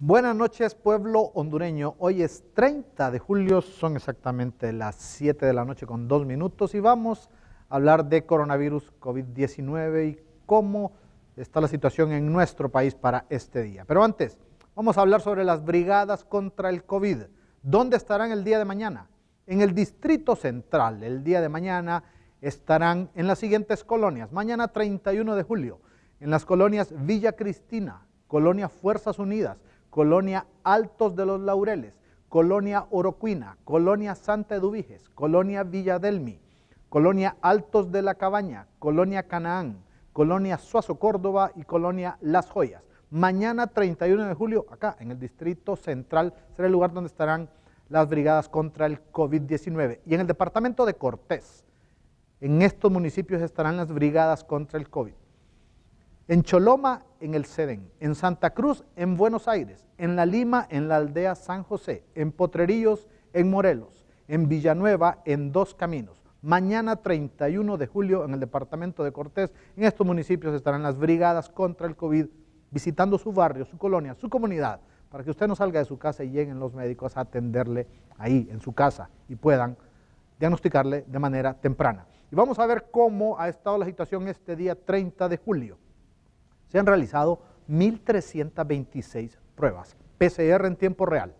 Buenas noches, pueblo hondureño. Hoy es 30 de julio, son exactamente las 7 de la noche con dos minutos y vamos a hablar de coronavirus COVID-19 y cómo está la situación en nuestro país para este día. Pero antes, vamos a hablar sobre las brigadas contra el COVID. ¿Dónde estarán el día de mañana? En el Distrito Central, el día de mañana estarán en las siguientes colonias. Mañana 31 de julio, en las colonias Villa Cristina, Colonia Fuerzas Unidas, Colonia Altos de los Laureles, Colonia Oroquina, Colonia Santa Eduviges, Colonia Villadelmi, Colonia Altos de la Cabaña, Colonia Canaán, Colonia Suazo Córdoba y Colonia Las Joyas. Mañana 31 de julio, acá en el Distrito Central, será el lugar donde estarán las brigadas contra el COVID-19. Y en el departamento de Cortés, en estos municipios estarán las brigadas contra el COVID en Choloma, en el Sedén, en Santa Cruz, en Buenos Aires, en La Lima, en la aldea San José, en Potrerillos, en Morelos, en Villanueva, en Dos Caminos. Mañana 31 de julio en el departamento de Cortés, en estos municipios estarán las brigadas contra el COVID visitando su barrio, su colonia, su comunidad, para que usted no salga de su casa y lleguen los médicos a atenderle ahí, en su casa, y puedan diagnosticarle de manera temprana. Y vamos a ver cómo ha estado la situación este día 30 de julio. Se han realizado 1.326 pruebas PCR en tiempo real,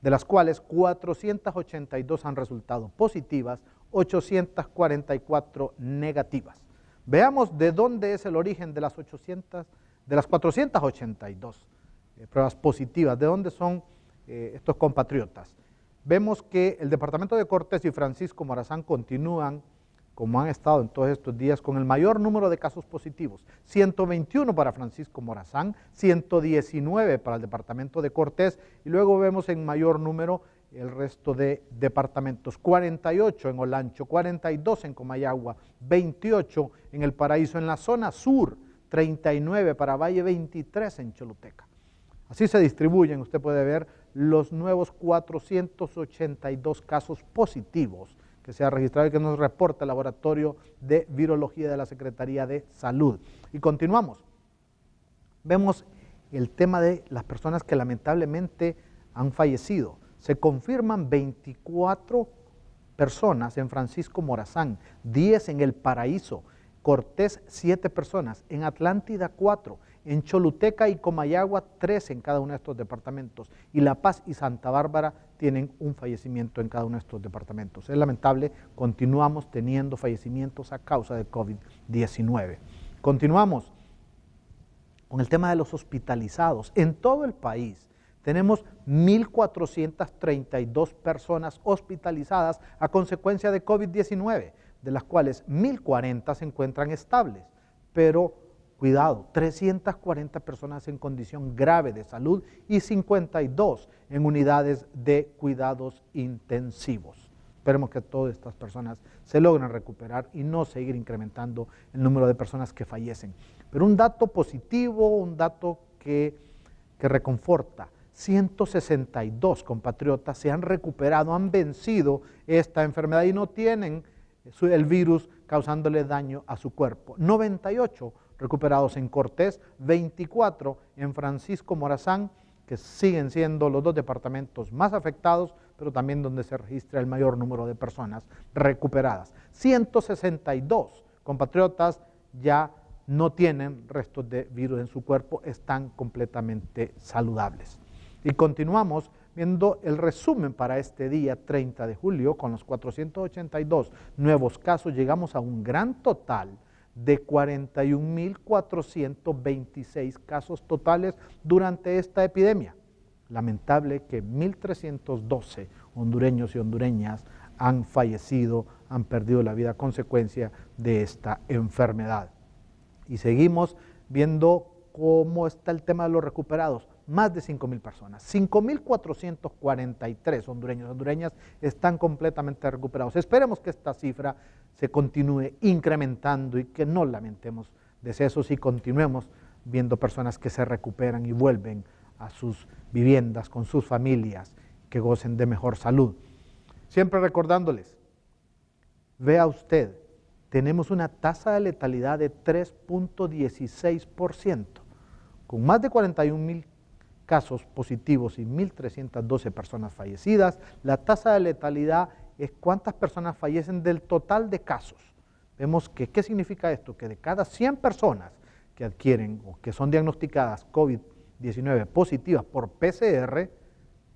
de las cuales 482 han resultado positivas, 844 negativas. Veamos de dónde es el origen de las 800, de las 482 eh, pruebas positivas, de dónde son eh, estos compatriotas. Vemos que el departamento de Cortés y Francisco Morazán continúan como han estado en todos estos días, con el mayor número de casos positivos, 121 para Francisco Morazán, 119 para el departamento de Cortés, y luego vemos en mayor número el resto de departamentos, 48 en Olancho, 42 en Comayagua, 28 en El Paraíso, en la zona sur, 39 para Valle, 23 en Choluteca. Así se distribuyen, usted puede ver, los nuevos 482 casos positivos que sea registrado y que nos reporta el Laboratorio de Virología de la Secretaría de Salud. Y continuamos. Vemos el tema de las personas que lamentablemente han fallecido. Se confirman 24 personas en Francisco Morazán, 10 en El Paraíso, Cortés 7 personas, en Atlántida 4, en Choluteca y Comayagua, tres en cada uno de estos departamentos. Y La Paz y Santa Bárbara tienen un fallecimiento en cada uno de estos departamentos. Es lamentable, continuamos teniendo fallecimientos a causa de COVID-19. Continuamos con el tema de los hospitalizados. En todo el país tenemos 1.432 personas hospitalizadas a consecuencia de COVID-19, de las cuales 1.040 se encuentran estables, pero Cuidado, 340 personas en condición grave de salud y 52 en unidades de cuidados intensivos. Esperemos que todas estas personas se logren recuperar y no seguir incrementando el número de personas que fallecen. Pero un dato positivo, un dato que, que reconforta. 162 compatriotas se han recuperado, han vencido esta enfermedad y no tienen el virus causándole daño a su cuerpo. 98 recuperados en Cortés 24 en Francisco Morazán, que siguen siendo los dos departamentos más afectados, pero también donde se registra el mayor número de personas recuperadas. 162 compatriotas ya no tienen restos de virus en su cuerpo, están completamente saludables. Y continuamos viendo el resumen para este día 30 de julio con los 482 nuevos casos, llegamos a un gran total de 41.426 casos totales durante esta epidemia. Lamentable que 1.312 hondureños y hondureñas han fallecido, han perdido la vida a consecuencia de esta enfermedad. Y seguimos viendo cómo está el tema de los recuperados más de 5.000 personas. 5.443 hondureños, hondureñas están completamente recuperados. Esperemos que esta cifra se continúe incrementando y que no lamentemos decesos y continuemos viendo personas que se recuperan y vuelven a sus viviendas con sus familias, que gocen de mejor salud. Siempre recordándoles, vea usted, tenemos una tasa de letalidad de 3.16%, con más de 41.000 mil casos positivos y 1.312 personas fallecidas. La tasa de letalidad es cuántas personas fallecen del total de casos. Vemos que, ¿qué significa esto? Que de cada 100 personas que adquieren o que son diagnosticadas COVID-19 positivas por PCR,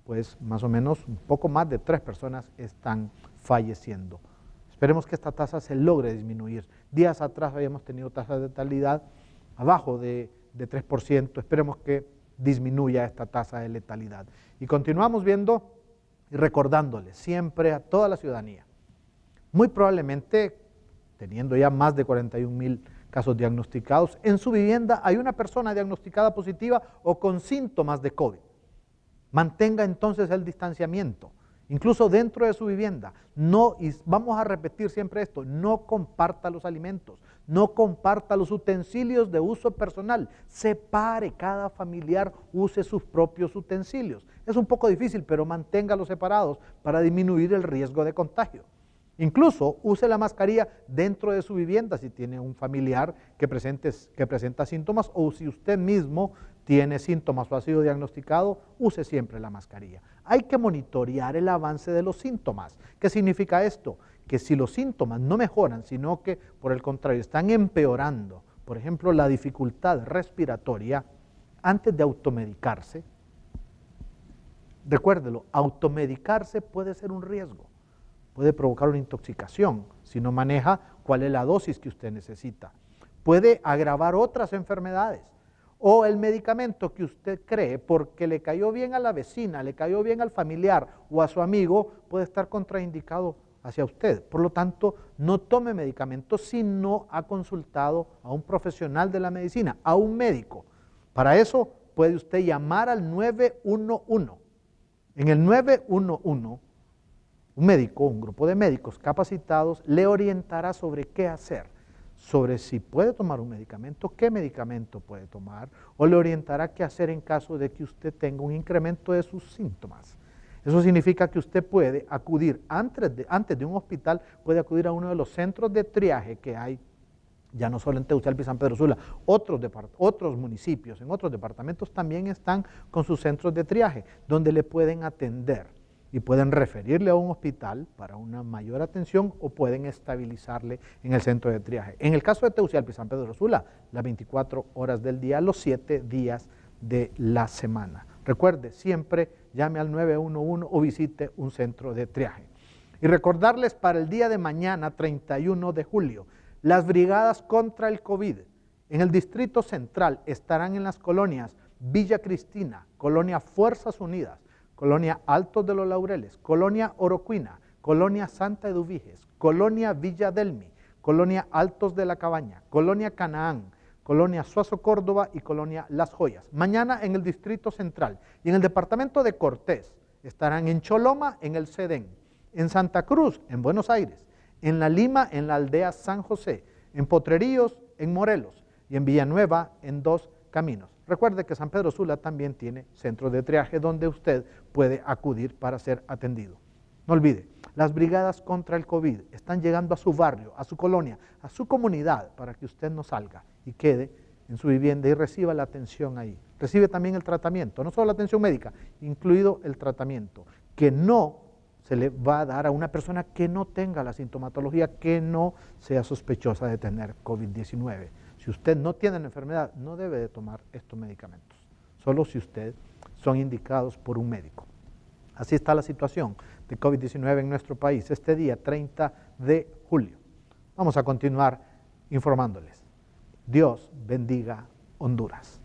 pues más o menos un poco más de 3 personas están falleciendo. Esperemos que esta tasa se logre disminuir. Días atrás habíamos tenido tasa de letalidad abajo de, de 3%. Esperemos que disminuya esta tasa de letalidad. Y continuamos viendo y recordándole siempre a toda la ciudadanía, muy probablemente teniendo ya más de 41 mil casos diagnosticados, en su vivienda hay una persona diagnosticada positiva o con síntomas de COVID. Mantenga entonces el distanciamiento incluso dentro de su vivienda. No, vamos a repetir siempre esto, no comparta los alimentos, no comparta los utensilios de uso personal, separe, cada familiar use sus propios utensilios. Es un poco difícil, pero manténgalos separados para disminuir el riesgo de contagio. Incluso use la mascarilla dentro de su vivienda si tiene un familiar que, presenta síntomas o si usted mismo tiene síntomas o ha sido diagnosticado, use siempre la mascarilla. Hay que monitorear el avance de los síntomas. ¿Qué significa esto? Que si los síntomas no mejoran, sino que por el contrario están empeorando, por ejemplo, la dificultad respiratoria, antes de automedicarse, recuérdelo, automedicarse puede ser un riesgo. Puede provocar una intoxicación si no maneja cuál es la dosis que usted necesita. Puede agravar otras enfermedades. O el medicamento que usted cree porque le cayó bien a la vecina, le cayó bien al familiar o a su amigo, puede estar contraindicado hacia usted. Por lo tanto, no tome medicamentos si no ha consultado a un profesional de la medicina, a un médico. Para eso puede usted llamar al 911. En el 911 un médico, un grupo de médicos capacitados, le orientará sobre qué hacer, sobre si puede tomar un medicamento, qué medicamento puede tomar, o le orientará qué hacer en caso de que usted tenga un incremento de sus síntomas. Eso significa que usted puede acudir antes de, un hospital, puede acudir a uno de los centros de triaje que hay, ya no solo en Teuchalpa y San Pedro Sula, otros, otros municipios, en otros departamentos también están con sus centros de triaje, donde le pueden atender y pueden referirle a un hospital para una mayor atención o pueden estabilizarle en el centro de triaje. En el caso de Teucialpa San Pedro Sula, las 24 horas del día, los 7 días de la semana. Recuerde, siempre llame al 911 o visite un centro de triaje. Y recordarles para el día de mañana, 31 de julio, las brigadas contra el COVID en el Distrito Central estarán en las colonias Villa Cristina, Colonia Fuerzas Unidas, Colonia Altos de los Laureles, Colonia Oroquina, Colonia Santa Eduviges, Colonia Villa Delmi, Colonia Altos de la Cabaña, Colonia Canaán, Colonia Suazo Córdoba y Colonia Las Joyas. Mañana en el Distrito Central y en el Departamento de Cortés estarán en Choloma, en el Sedén, en Santa Cruz, en Buenos Aires, en La Lima, en la aldea San José, en Potreríos, en Morelos y en Villanueva, en Dos Caminos. Recuerde que San Pedro Sula también tiene centro de triaje donde usted puede acudir para ser atendido. No olvide, las brigadas contra el COVID están llegando a su barrio, a su colonia, a su comunidad para que usted no salga y quede en su vivienda y reciba la atención ahí. Recibe también el tratamiento, no solo la atención médica, incluido el tratamiento, que no se le va a dar a una persona que no tenga la sintomatología, que no sea sospechosa de tener COVID-19. Si usted no tiene la enfermedad, no debe de tomar estos medicamentos, solo si usted son indicados por un médico. Así está la situación de COVID-19 en nuestro país este día 30 de julio. Vamos a continuar informándoles. Dios bendiga Honduras.